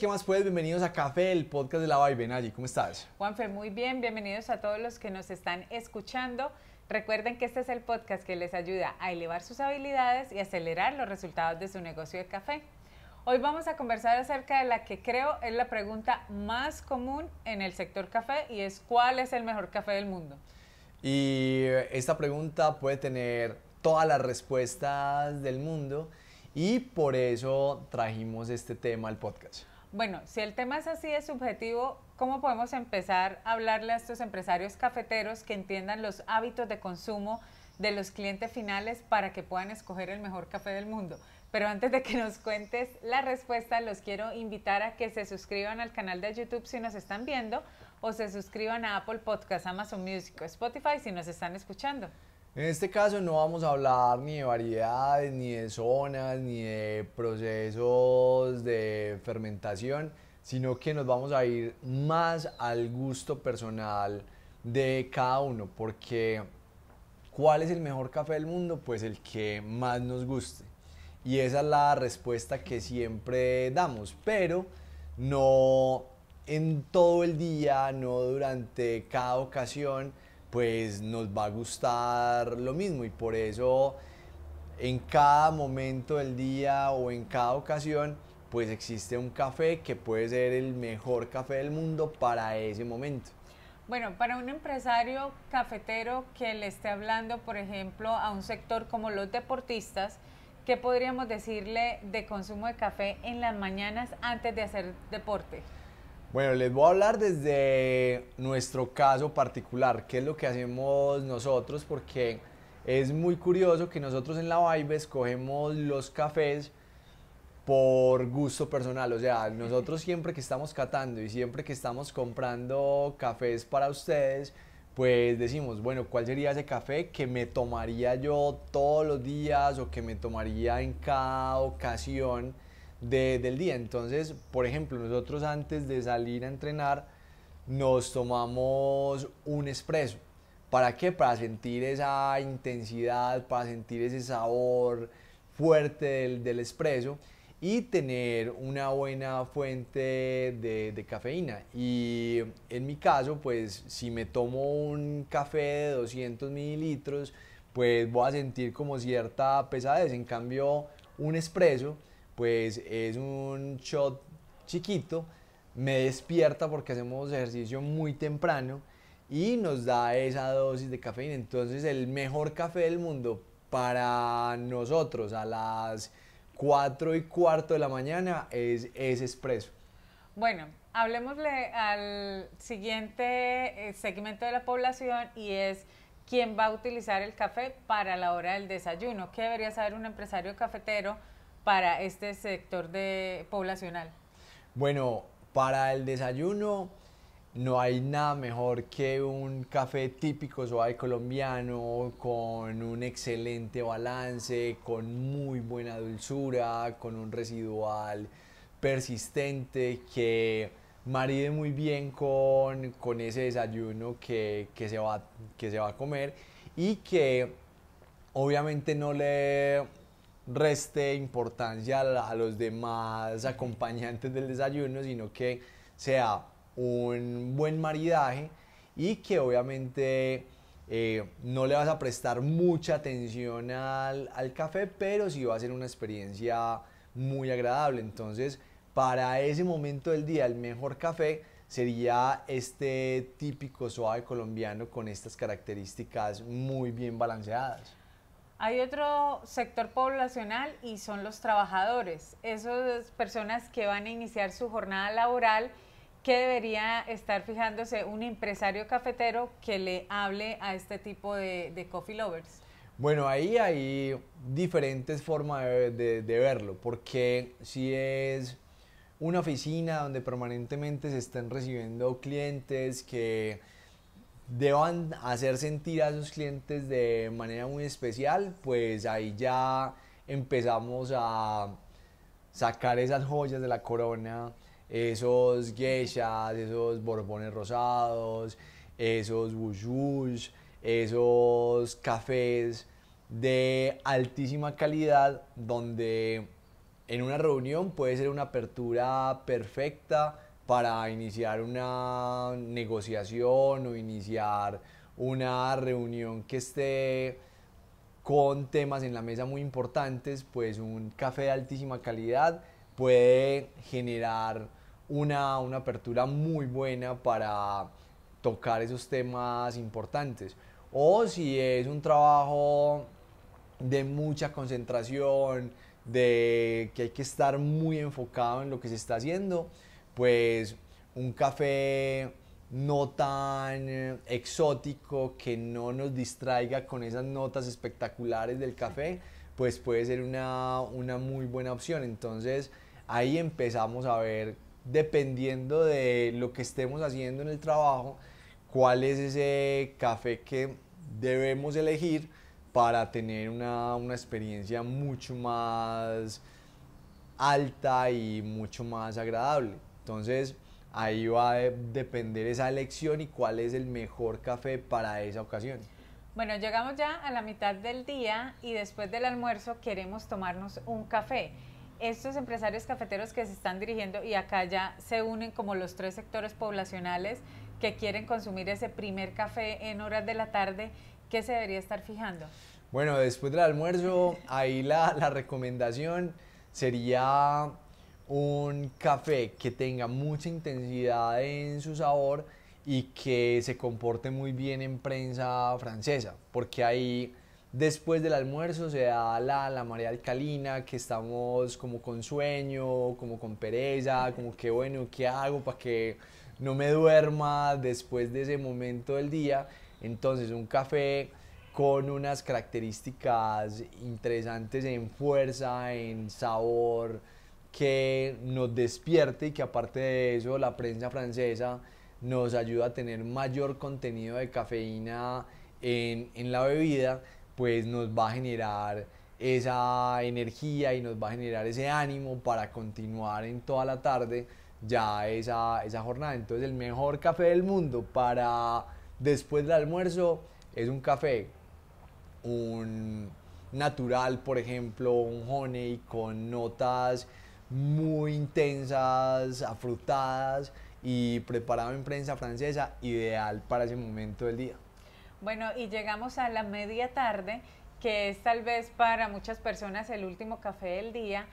¿qué más puedes? Bienvenidos a Café, el podcast de la allí. ¿Cómo estás? Juanfe, muy bien. Bienvenidos a todos los que nos están escuchando. Recuerden que este es el podcast que les ayuda a elevar sus habilidades y acelerar los resultados de su negocio de café. Hoy vamos a conversar acerca de la que creo es la pregunta más común en el sector café y es ¿cuál es el mejor café del mundo? Y esta pregunta puede tener todas las respuestas del mundo y por eso trajimos este tema al podcast bueno, si el tema es así de subjetivo, ¿cómo podemos empezar a hablarle a estos empresarios cafeteros que entiendan los hábitos de consumo de los clientes finales para que puedan escoger el mejor café del mundo? Pero antes de que nos cuentes la respuesta, los quiero invitar a que se suscriban al canal de YouTube si nos están viendo o se suscriban a Apple Podcasts, Amazon Music o Spotify si nos están escuchando. En este caso no vamos a hablar ni de variedades, ni de zonas, ni de procesos de fermentación, sino que nos vamos a ir más al gusto personal de cada uno, porque ¿cuál es el mejor café del mundo? Pues el que más nos guste. Y esa es la respuesta que siempre damos, pero no en todo el día, no durante cada ocasión, pues nos va a gustar lo mismo y por eso en cada momento del día o en cada ocasión pues existe un café que puede ser el mejor café del mundo para ese momento. Bueno, para un empresario cafetero que le esté hablando, por ejemplo, a un sector como los deportistas, ¿qué podríamos decirle de consumo de café en las mañanas antes de hacer deporte? Bueno, les voy a hablar desde nuestro caso particular, qué es lo que hacemos nosotros, porque es muy curioso que nosotros en la Vibe escogemos los cafés por gusto personal. O sea, nosotros siempre que estamos catando y siempre que estamos comprando cafés para ustedes, pues decimos, bueno, ¿cuál sería ese café que me tomaría yo todos los días o que me tomaría en cada ocasión? del día. Entonces, por ejemplo, nosotros antes de salir a entrenar nos tomamos un espresso. ¿Para qué? Para sentir esa intensidad, para sentir ese sabor fuerte del, del espresso y tener una buena fuente de, de, cafeína. Y en mi caso, pues si me tomo un café de 200 mililitros, pues voy a sentir como cierta pesadez. En cambio, un espresso pues es un shot chiquito, me despierta porque hacemos ejercicio muy temprano y nos da esa dosis de cafeína. Entonces el mejor café del mundo para nosotros a las 4 y cuarto de la mañana es ese expreso. Bueno, hablemosle al siguiente eh, segmento de la población y es quién va a utilizar el café para la hora del desayuno. ¿Qué debería saber un empresario cafetero? para este sector de poblacional? Bueno, para el desayuno no hay nada mejor que un café típico suave colombiano con un excelente balance, con muy buena dulzura, con un residual persistente que maride muy bien con, ese desayuno que, se va, que se va a comer y que obviamente no le reste importancia a, los demás acompañantes del desayuno, sino que sea un buen maridaje y que obviamente eh, no le vas a prestar mucha atención al, al café, pero sí va a ser una experiencia muy agradable. Entonces, para ese momento del día, el mejor café sería este típico suave colombiano con estas características muy bien balanceadas. Hay otro sector poblacional y son los trabajadores, esas personas que van a iniciar su jornada laboral que debería estar fijándose un empresario cafetero que le hable a este tipo de, coffee lovers. Bueno, ahí hay diferentes formas de verlo, porque si es una oficina donde permanentemente se están recibiendo clientes que deban hacer sentir a sus clientes de manera muy especial, pues ahí ya empezamos a sacar esas joyas de la corona, esos geishas, esos borbones rosados, esos wushush, esos cafés de altísima calidad donde en una reunión puede ser una apertura perfecta para iniciar una negociación o iniciar una reunión que esté con temas en la mesa muy importantes, pues un café de altísima calidad puede generar una, una apertura muy buena para tocar esos temas importantes. O si es un trabajo de mucha concentración, de que hay que estar muy enfocado en lo que se está haciendo, pues un café no tan eh, exótico que no nos distraiga con esas notas espectaculares del café, pues puede ser una, muy buena opción. Entonces ahí empezamos a ver, dependiendo de lo que estemos haciendo en el trabajo, cuál es ese café que debemos elegir para tener una, experiencia mucho más alta y mucho más agradable. Entonces, ahí va a depender esa elección y cuál es el mejor café para esa ocasión. Bueno, llegamos ya a la mitad del día y después del almuerzo queremos tomarnos un café. Estos empresarios cafeteros que se están dirigiendo y acá ya se unen como los tres sectores poblacionales que quieren consumir ese primer café en horas de la tarde, ¿qué se debería estar fijando? Bueno, después del almuerzo, ahí la, la recomendación sería un café que tenga mucha intensidad en su sabor y que se comporte muy bien en prensa francesa, porque ahí después del almuerzo se da la, la marea alcalina, que estamos como con sueño, como con pereza, como que bueno, ¿qué hago para que no me duerma después de ese momento del día? Entonces un café con unas características interesantes en fuerza, en sabor, que nos despierte y que aparte de eso la prensa francesa nos ayuda a tener mayor contenido de cafeína en, la bebida, pues nos va a generar esa energía y nos va a generar ese ánimo para continuar en toda la tarde ya esa, esa jornada. Entonces el mejor café del mundo para después del almuerzo es un café, un natural, por ejemplo, un honey con notas muy intensas, afrutadas y preparado en prensa francesa, ideal para ese momento del día. Bueno, y llegamos a la media tarde, que es tal vez para muchas personas el último café del día.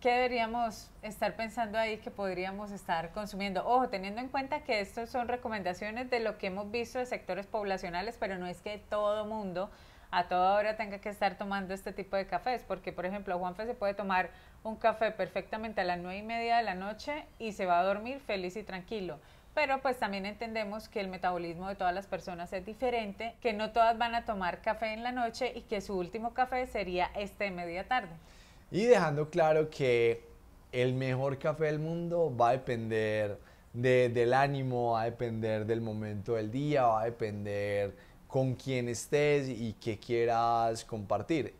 ¿Qué deberíamos estar pensando ahí que podríamos estar consumiendo? Ojo, teniendo en cuenta que estas son recomendaciones de lo que hemos visto de sectores poblacionales, pero no es que todo mundo a toda hora tenga que estar tomando este tipo de cafés, porque por ejemplo Juanfe se puede tomar un café perfectamente a las nueve y media de la noche y se va a dormir feliz y tranquilo. Pero pues también entendemos que el metabolismo de todas las personas es diferente, que no todas van a tomar café en la noche y que su último café sería este de media tarde. Y dejando claro que el mejor café del mundo va a depender del ánimo, va a depender del momento del día, va a depender con quién estés y que quieras compartir.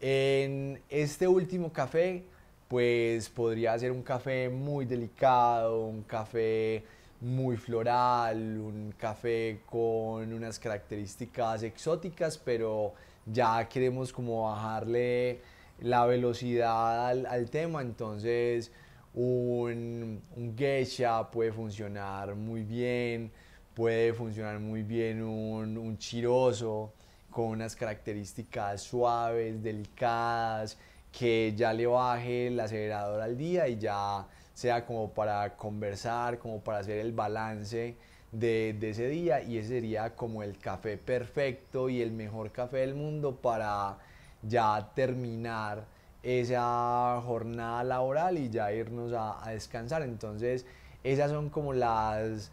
En este último café, pues podría ser un café muy delicado, un café muy floral, un café con unas características exóticas, pero ya queremos como bajarle la velocidad al, tema, entonces un, un geisha puede funcionar muy bien, puede funcionar muy bien un, chiroso con unas características suaves, delicadas, que ya le baje el acelerador al día y ya sea como para conversar, como para hacer el balance de, ese día y ese sería como el café perfecto y el mejor café del mundo para ya terminar esa jornada laboral y ya irnos a, a descansar. Entonces esas son como las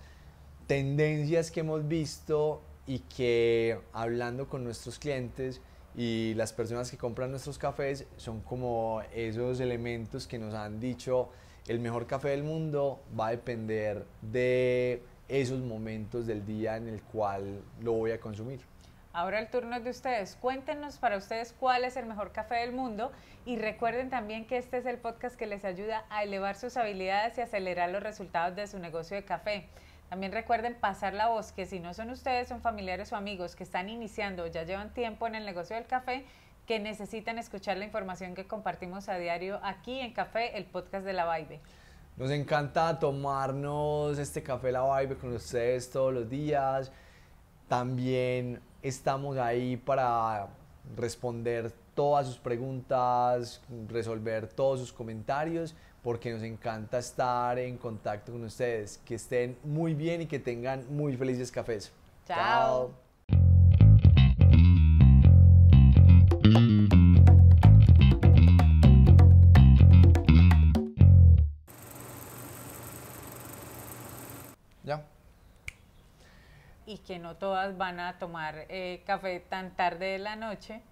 tendencias que hemos visto y que hablando con nuestros clientes y las personas que compran nuestros cafés son como esos elementos que nos han dicho el mejor café del mundo va a depender de esos momentos del día en el cual lo voy a consumir. Ahora el turno es de ustedes. Cuéntenos para ustedes cuál es el mejor café del mundo y recuerden también que este es el podcast que les ayuda a elevar sus habilidades y acelerar los resultados de su negocio de café. También recuerden pasar la voz, que si no son ustedes, son familiares o amigos que están iniciando ya llevan tiempo en el negocio del café, que necesitan escuchar la información que compartimos a diario aquí en Café, el podcast de la Vibe. Nos encanta tomarnos este café La Vibe con ustedes todos los días. También estamos ahí para responder todas sus preguntas, resolver todos sus comentarios porque nos encanta estar en contacto con ustedes. Que estén muy bien y que tengan muy felices cafés. Chao. Ya. Y que no todas van a tomar eh, café tan tarde de la noche.